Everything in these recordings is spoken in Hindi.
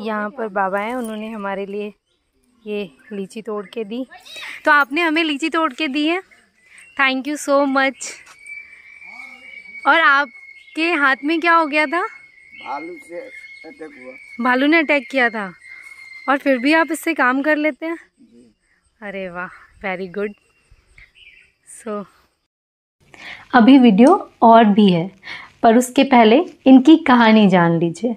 यहाँ पर बाबा हैं उन्होंने हमारे लिए ये लीची तोड़ के दी तो आपने हमें लीची तोड़ के दी है थैंक यू सो मच और आपके हाथ में क्या हो गया था भालू से अटैक हुआ भालू ने अटैक किया था और फिर भी आप इससे काम कर लेते हैं अरे वाह वेरी गुड सो अभी वीडियो और भी है पर उसके पहले इनकी कहानी जान लीजिए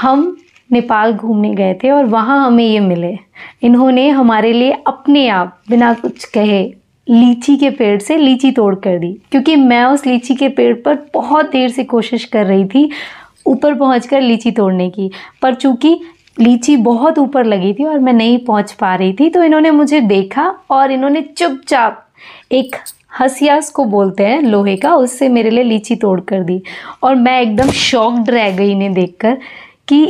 हम नेपाल घूमने गए थे और वहाँ हमें ये मिले इन्होंने हमारे लिए अपने आप बिना कुछ कहे लीची के पेड़ से लीची तोड़ कर दी क्योंकि मैं उस लीची के पेड़ पर बहुत देर से कोशिश कर रही थी ऊपर पहुँच लीची तोड़ने की पर चूँकि लीची बहुत ऊपर लगी थी और मैं नहीं पहुंच पा रही थी तो इन्होंने मुझे देखा और इन्होंने चुपचाप एक हसियास को बोलते हैं लोहे का उससे मेरे लिए लीची तोड़ कर दी और मैं एकदम शॉक्ड रह गई इन्हें देखकर कि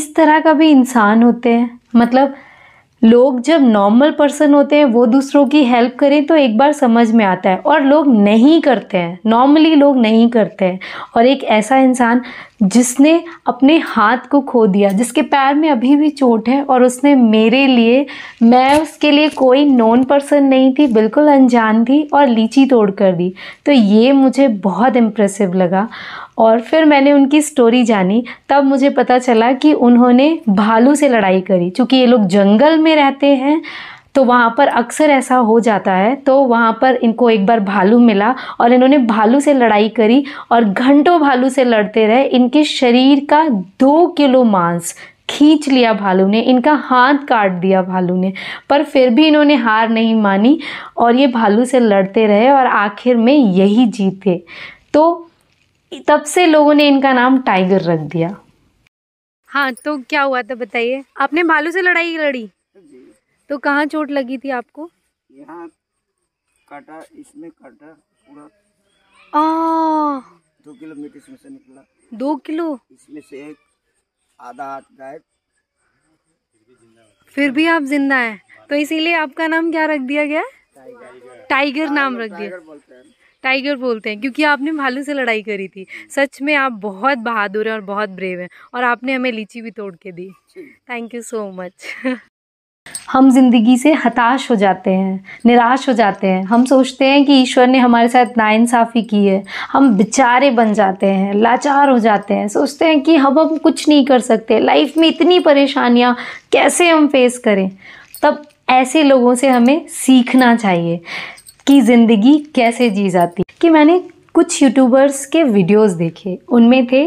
इस तरह का भी इंसान होते हैं मतलब लोग जब नॉर्मल पर्सन होते हैं वो दूसरों की हेल्प करें तो एक बार समझ में आता है और लोग नहीं करते हैं नॉर्मली लोग नहीं करते हैं और एक ऐसा इंसान जिसने अपने हाथ को खो दिया जिसके पैर में अभी भी चोट है और उसने मेरे लिए मैं उसके लिए कोई नॉन पर्सन नहीं थी बिल्कुल अनजान थी और लीची तोड़ कर दी तो ये मुझे बहुत इम्प्रेसिव लगा और फिर मैंने उनकी स्टोरी जानी तब मुझे पता चला कि उन्होंने भालू से लड़ाई करी चूँकि ये लोग जंगल में रहते हैं तो वहाँ पर अक्सर ऐसा हो जाता है तो वहाँ पर इनको एक बार भालू मिला और इन्होंने भालू से लड़ाई करी और घंटों भालू से लड़ते रहे इनके शरीर का दो किलो मांस खींच लिया भालू ने इनका हाथ काट दिया भालू ने पर फिर भी इन्होंने हार नहीं मानी और ये भालू से लड़ते रहे और आखिर में यही जीते तो तब से लोगों ने इनका नाम टाइगर रख दिया हाँ तो क्या हुआ था बताइए आपने भालू से लड़ाई लड़ी तो कहाँ चोट लगी थी आपको यहाँ काटा इसमें काटा पूरा दो किलोमीटर इसमें से निकला दो किलो इसमें से एक आधा हाथ गायब फिर भी आप जिंदा हैं तो इसीलिए आपका नाम क्या रख दिया गया टाइगर, टाइगर नाम रख दिया टाइगर बोलते हैं क्योंकि आपने भालू से लड़ाई करी थी सच में आप बहुत बहादुर हैं और बहुत ब्रेव हैं और आपने हमें लीची भी तोड़ के दी थैंक यू सो मच हम ज़िंदगी से हताश हो जाते हैं निराश हो जाते हैं हम सोचते हैं कि ईश्वर ने हमारे साथ नाइंसाफ़ी की है हम बेचारे बन जाते हैं लाचार हो जाते हैं सोचते हैं कि हम अब कुछ नहीं कर सकते लाइफ में इतनी परेशानियाँ कैसे हम फेस करें तब ऐसे लोगों से हमें सीखना चाहिए कि ज़िंदगी कैसे जी जाती कि मैंने कुछ यूट्यूबर्स के वीडियोस देखे उनमें थे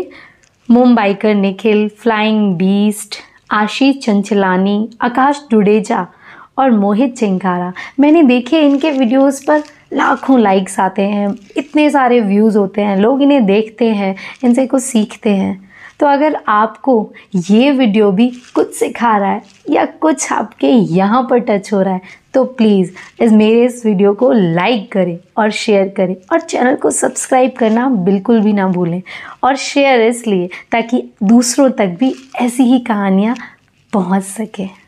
मुंबईकर निखिल फ्लाइंग बीस्ट आशीष चंचलानी आकाश डुडेजा और मोहित चिंगारा मैंने देखे इनके वीडियोस पर लाखों लाइक्स आते हैं इतने सारे व्यूज़ होते हैं लोग इन्हें देखते हैं इनसे कुछ सीखते हैं तो अगर आपको ये वीडियो भी कुछ सिखा रहा है या कुछ आपके यहाँ पर टच हो रहा है तो प्लीज़ इस मेरे इस वीडियो को लाइक करें और शेयर करें और चैनल को सब्सक्राइब करना बिल्कुल भी ना भूलें और शेयर इसलिए ताकि दूसरों तक भी ऐसी ही कहानियाँ पहुँच सकें